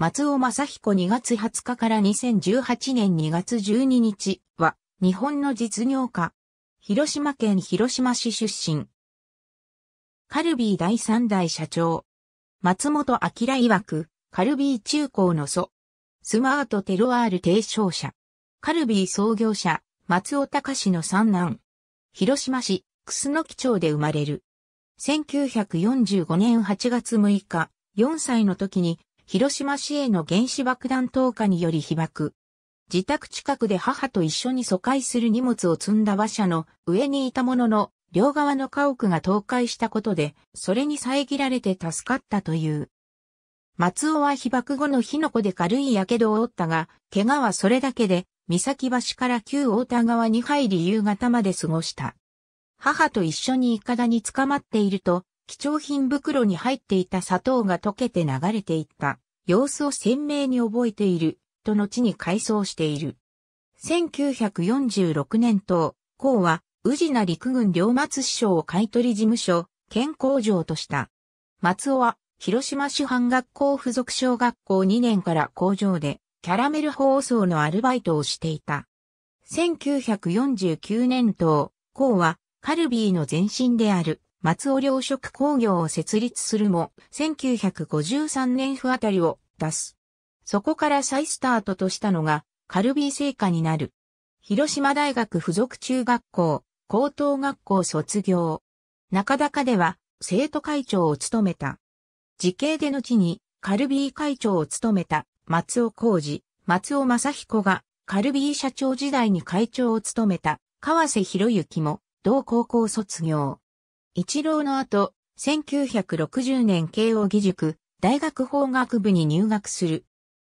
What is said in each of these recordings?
松尾正彦2月20日から2018年2月12日は、日本の実業家。広島県広島市出身。カルビー第3代社長。松本明曰く、カルビー中高の祖。スマートテロワール提唱者。カルビー創業者、松尾隆の三男。広島市、楠木町で生まれる。1945年8月6日、4歳の時に広島市への原子爆弾投下により被爆。自宅近くで母と一緒に疎開する荷物を積んだ馬車の上にいたものの、両側の家屋が倒壊したことで、それに遮られて助かったという。松尾は被爆後の火の粉で軽い火傷を負ったが、怪我はそれだけで、三崎橋から旧大田川に入り夕方まで過ごした。母と一緒にイカダに捕まっていると、貴重品袋に入っていた砂糖が溶けて流れていった様子を鮮明に覚えていると後に回想している。1946年と、孔は宇品陸軍両松師匠を買取事務所、県工場とした。松尾は広島市販学校附属小学校2年から工場でキャラメル包装のアルバイトをしていた。1949年当、孔はカルビーの前身である松尾良食工業を設立するも、1953年不あたりを出す。そこから再スタートとしたのが、カルビー製菓になる。広島大学附属中学校、高等学校卒業。中高では、生徒会長を務めた。時系で後に、カルビー会長を務めた、松尾浩二、松尾正彦が、カルビー社長時代に会長を務めた、川瀬博之も、同高校卒業。一郎の後、1960年慶応義塾、大学法学部に入学する。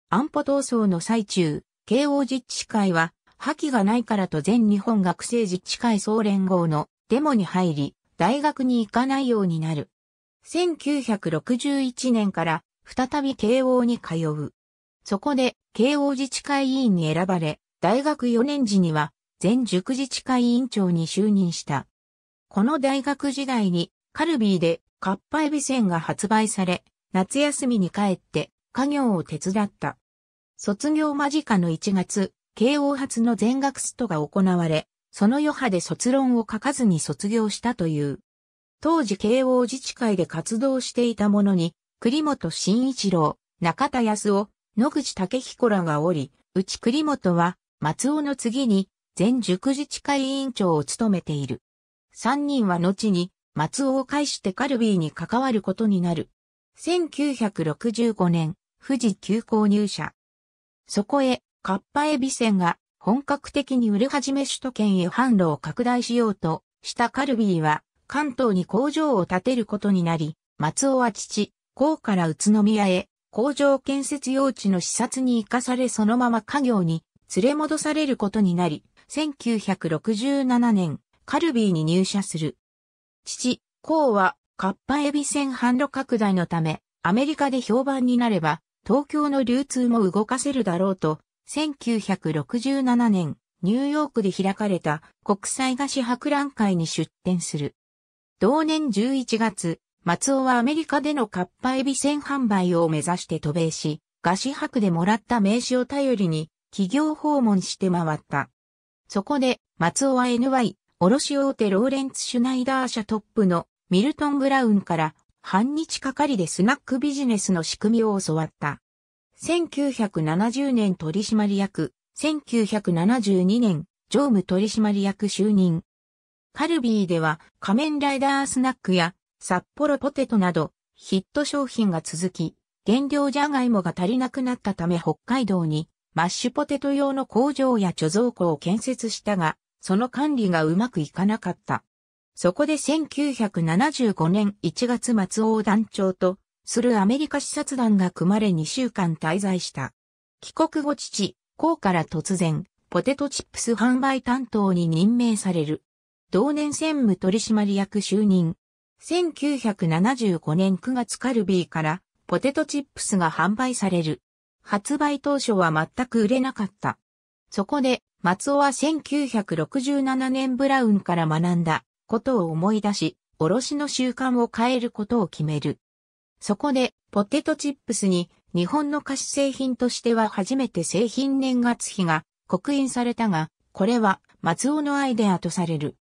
安保闘争の最中、慶応実地会は、破棄がないからと全日本学生自治会総連合のデモに入り、大学に行かないようになる。1961年から再び慶応に通う。そこで慶応自治会委員に選ばれ、大学4年時には全塾自治会委員長に就任した。この大学時代にカルビーでカッパエビセンが発売され、夏休みに帰って家業を手伝った。卒業間近の1月、慶応発の全学ストが行われ、その余波で卒論を書かずに卒業したという。当時慶応自治会で活動していた者に、栗本慎一郎、中田康夫、野口武彦らがおり、うち栗本は、松尾の次に、全塾自治会委員長を務めている。三人は後に松尾を介してカルビーに関わることになる。1965年、富士急行入社。そこへ、カッパエビ船が本格的に売れ始め首都圏へ販路を拡大しようとしたカルビーは関東に工場を建てることになり、松尾は父、甲から宇都宮へ工場建設用地の視察に生かされそのまま家業に連れ戻されることになり、1967年カルビーに入社する。父、コウは、カッパエビ船販路拡大のため、アメリカで評判になれば、東京の流通も動かせるだろうと、1967年、ニューヨークで開かれた国際菓子博覧会に出展する。同年11月、松尾はアメリカでのカッパエビ船販売を目指して渡米し、菓子博でもらった名刺を頼りに、企業訪問して回った。そこで、松尾は NY、卸大手ローレンツ・シュナイダー社トップのミルトン・ブラウンから半日かかりでスナックビジネスの仕組みを教わった。1970年取締役、1972年常務取締役就任。カルビーでは仮面ライダースナックや札幌ポテトなどヒット商品が続き、原料じゃがいもが足りなくなったため北海道にマッシュポテト用の工場や貯蔵庫を建設したが、その管理がうまくいかなかった。そこで1975年1月末横団長とするアメリカ視察団が組まれ2週間滞在した。帰国後父、校から突然、ポテトチップス販売担当に任命される。同年専務取締役就任。1975年9月カルビーからポテトチップスが販売される。発売当初は全く売れなかった。そこで、松尾は1967年ブラウンから学んだことを思い出し、卸の習慣を変えることを決める。そこで、ポテトチップスに日本の菓子製品としては初めて製品年月日が刻印されたが、これは松尾のアイデアとされる。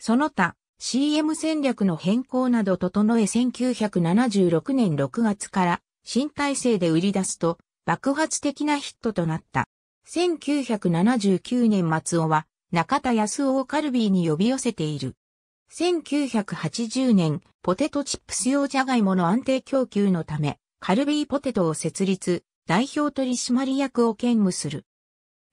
その他、CM 戦略の変更など整え1976年6月から新体制で売り出すと爆発的なヒットとなった。1979年松尾は中田康夫をカルビーに呼び寄せている。1980年、ポテトチップス用ジャガイモの安定供給のため、カルビーポテトを設立、代表取締役を兼務する。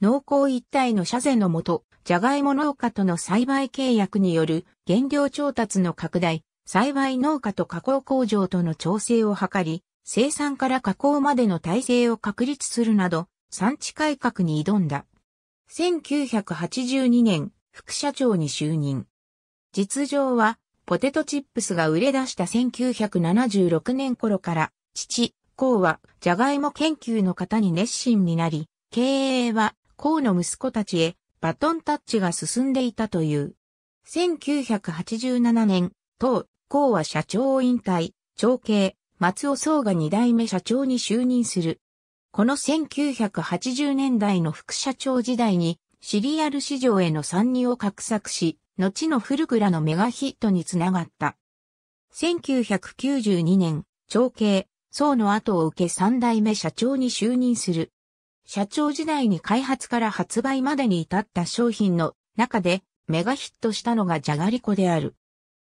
農耕一体の社税のもと、ジャガイモ農家との栽培契約による原料調達の拡大、栽培農家と加工工場との調整を図り、生産から加工までの体制を確立するなど、産地改革に挑んだ。1982年、副社長に就任。実情は、ポテトチップスが売れ出した1976年頃から、父、孔は、ジャガイモ研究の方に熱心になり、経営は、孔の息子たちへ、バトンタッチが進んでいたという。1987年、当、孔は社長を引退、長兄、松尾総が二代目社長に就任する。この1980年代の副社長時代にシリアル市場への参入を画策し、後のフルグラのメガヒットにつながった。1992年、長兄、宋の後を受け三代目社長に就任する。社長時代に開発から発売までに至った商品の中でメガヒットしたのがじゃがりこである。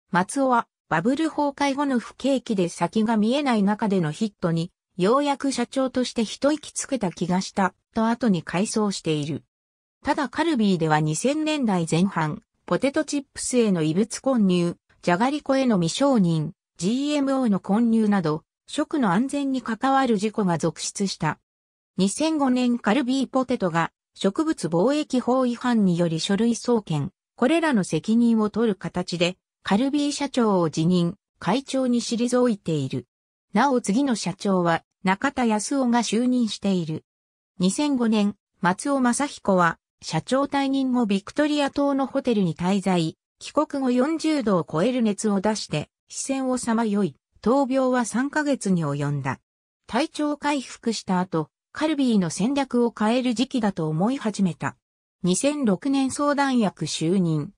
松尾はバブル崩壊後の不景気で先が見えない中でのヒットにようやく社長として一息つけた気がした、と後に回想している。ただカルビーでは2000年代前半、ポテトチップスへの異物混入、じゃがりこへの未承認、GMO の混入など、食の安全に関わる事故が続出した。2005年カルビーポテトが植物貿易法違反により書類送検、これらの責任を取る形で、カルビー社長を辞任、会長に退いている。なお次の社長は中田康夫が就任している。2005年、松尾正彦は社長退任後ビクトリア島のホテルに滞在、帰国後40度を超える熱を出して、視線をさまよい、闘病は3ヶ月に及んだ。体調回復した後、カルビーの戦略を変える時期だと思い始めた。2006年相談役就任。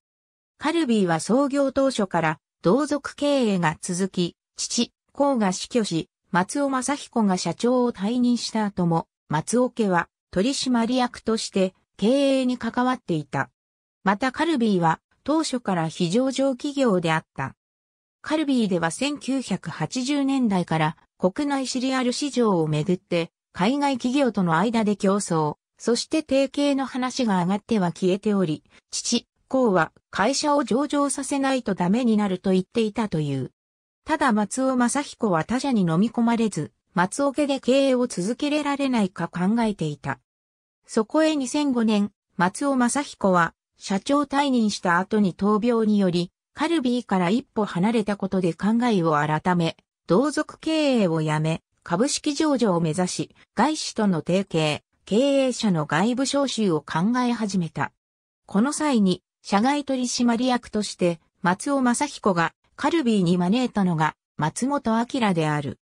カルビーは創業当初から同族経営が続き、父、公が死去し、松尾正彦が社長を退任した後も、松尾家は取締役として経営に関わっていた。またカルビーは当初から非上場企業であった。カルビーでは1980年代から国内シリアル市場をめぐって海外企業との間で競争、そして提携の話が上がっては消えており、父、公は会社を上場させないとダメになると言っていたという。ただ松尾正彦は他者に飲み込まれず、松尾家で経営を続けられないか考えていた。そこへ2005年、松尾正彦は、社長退任した後に闘病により、カルビーから一歩離れたことで考えを改め、同族経営をやめ、株式上場を目指し、外資との提携、経営者の外部招集を考え始めた。この際に、社外取締役として、松尾正彦がカルビーに招いたのが松本明である。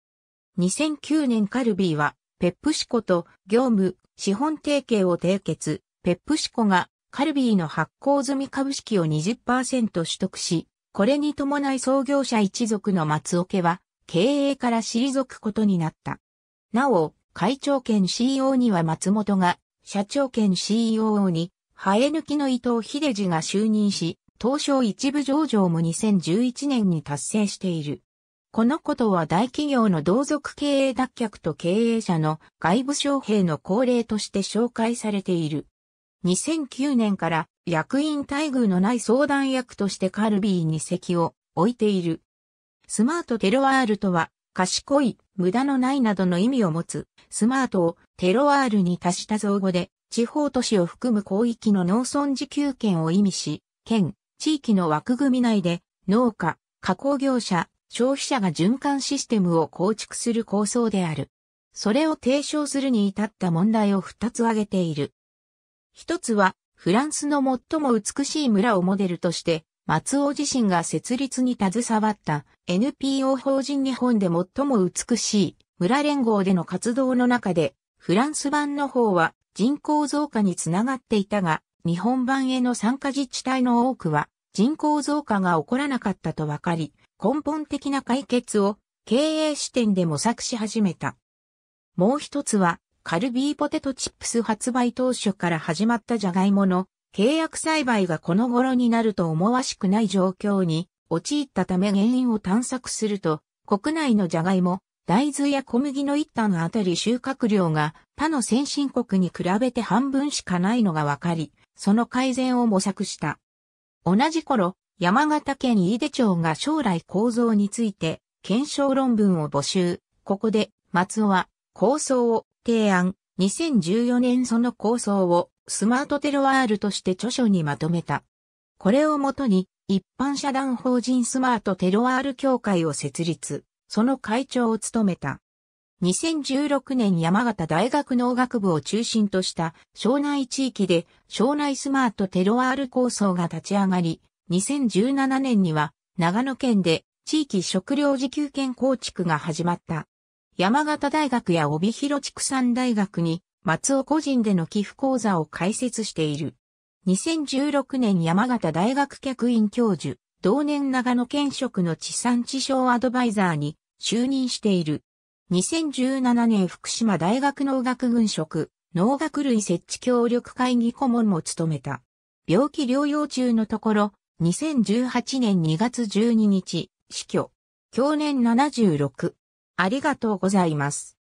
2009年カルビーは、ペップシコと業務、資本提携を締結、ペップシコがカルビーの発行済み株式を20%取得し、これに伴い創業者一族の松家は、経営から退くことになった。なお、会長兼 CEO には松本が、社長兼 c e o に、生え抜きの伊藤秀治が就任し、東証一部上場も2011年に達成している。このことは大企業の同族経営脱却と経営者の外部招聘の恒例として紹介されている。2009年から役員待遇のない相談役としてカルビーに席を置いている。スマートテロワールとは、賢い、無駄のないなどの意味を持つ、スマートをテロワールに足した造語で、地方都市を含む広域の農村自給圏を意味し、県、地域の枠組み内で農家、加工業者、消費者が循環システムを構築する構想である。それを提唱するに至った問題を二つ挙げている。一つは、フランスの最も美しい村をモデルとして、松尾自身が設立に携わった NPO 法人日本で最も美しい村連合での活動の中で、フランス版の方は人口増加につながっていたが、日本版への参加自治体の多くは人口増加が起こらなかったと分かり、根本的な解決を経営視点で模索し始めた。もう一つは、カルビーポテトチップス発売当初から始まったジャガイモの契約栽培がこの頃になると思わしくない状況に陥ったため原因を探索すると、国内のジャガイモ、大豆や小麦の一端あたり収穫量が他の先進国に比べて半分しかないのが分かり、その改善を模索した。同じ頃、山形県飯出町が将来構造について、検証論文を募集。ここで、松尾は、構想を提案。2014年その構想を、スマートテロワールとして著書にまとめた。これをもとに、一般社団法人スマートテロワール協会を設立。その会長を務めた。2016年山形大学農学部を中心とした省内地域で省内スマートテロワール構想が立ち上がり、2017年には長野県で地域食料自給圏構築が始まった。山形大学や帯広畜産大学に松尾個人での寄付講座を開設している。2016年山形大学客員教授、同年長野県職の地産地消アドバイザーに就任している。2017年福島大学農学軍職、農学類設置協力会議顧問も務めた。病気療養中のところ、2018年2月12日、死去。去年76。ありがとうございます。